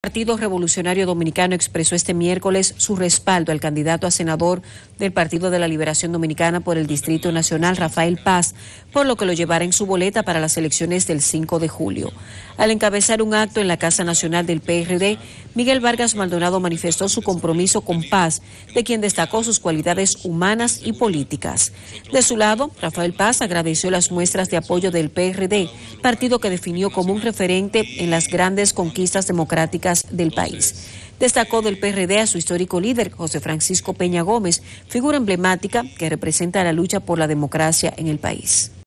El Partido Revolucionario Dominicano expresó este miércoles su respaldo al candidato a senador del Partido de la Liberación Dominicana por el Distrito Nacional, Rafael Paz, por lo que lo llevará en su boleta para las elecciones del 5 de julio. Al encabezar un acto en la Casa Nacional del PRD, Miguel Vargas Maldonado manifestó su compromiso con Paz, de quien destacó sus cualidades humanas y políticas. De su lado, Rafael Paz agradeció las muestras de apoyo del PRD, partido que definió como un referente en las grandes conquistas democráticas del país. Destacó del PRD a su histórico líder, José Francisco Peña Gómez, figura emblemática que representa la lucha por la democracia en el país.